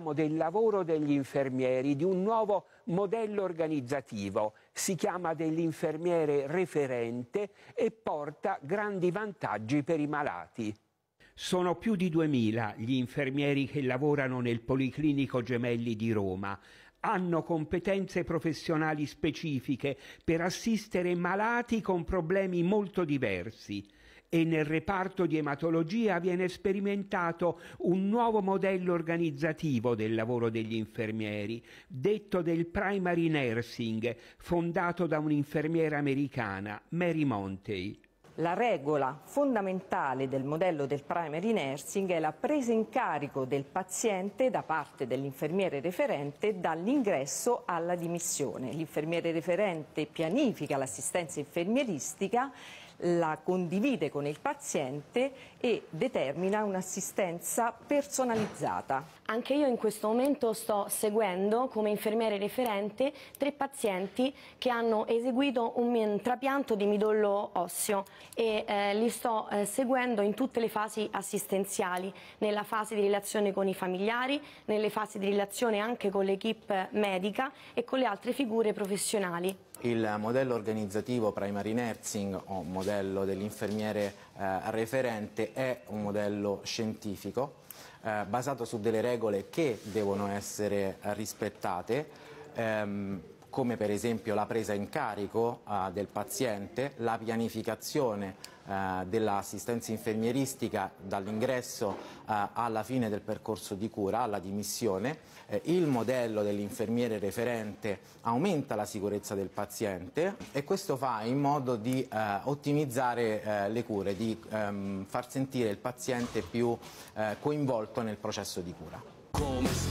Diciamo, del lavoro degli infermieri, di un nuovo modello organizzativo. Si chiama dell'infermiere referente e porta grandi vantaggi per i malati. Sono più di 2000 gli infermieri che lavorano nel Policlinico Gemelli di Roma hanno competenze professionali specifiche per assistere malati con problemi molto diversi e nel reparto di ematologia viene sperimentato un nuovo modello organizzativo del lavoro degli infermieri, detto del primary nursing, fondato da un'infermiera americana, Mary Montey. La regola fondamentale del modello del primary nursing è la presa in carico del paziente da parte dell'infermiere referente dall'ingresso alla dimissione. L'infermiere referente pianifica l'assistenza infermieristica la condivide con il paziente e determina un'assistenza personalizzata. Anche io in questo momento sto seguendo come infermiere referente tre pazienti che hanno eseguito un trapianto di midollo osseo e eh, li sto eh, seguendo in tutte le fasi assistenziali, nella fase di relazione con i familiari, nelle fasi di relazione anche con l'equipe medica e con le altre figure professionali. Il modello organizzativo primary nursing o modello dell'infermiere eh, referente è un modello scientifico eh, basato su delle regole che devono essere rispettate. Ehm, come per esempio la presa in carico eh, del paziente, la pianificazione eh, dell'assistenza infermieristica dall'ingresso eh, alla fine del percorso di cura, alla dimissione. Eh, il modello dell'infermiere referente aumenta la sicurezza del paziente e questo fa in modo di eh, ottimizzare eh, le cure, di ehm, far sentire il paziente più coinvolto nel processo di cura.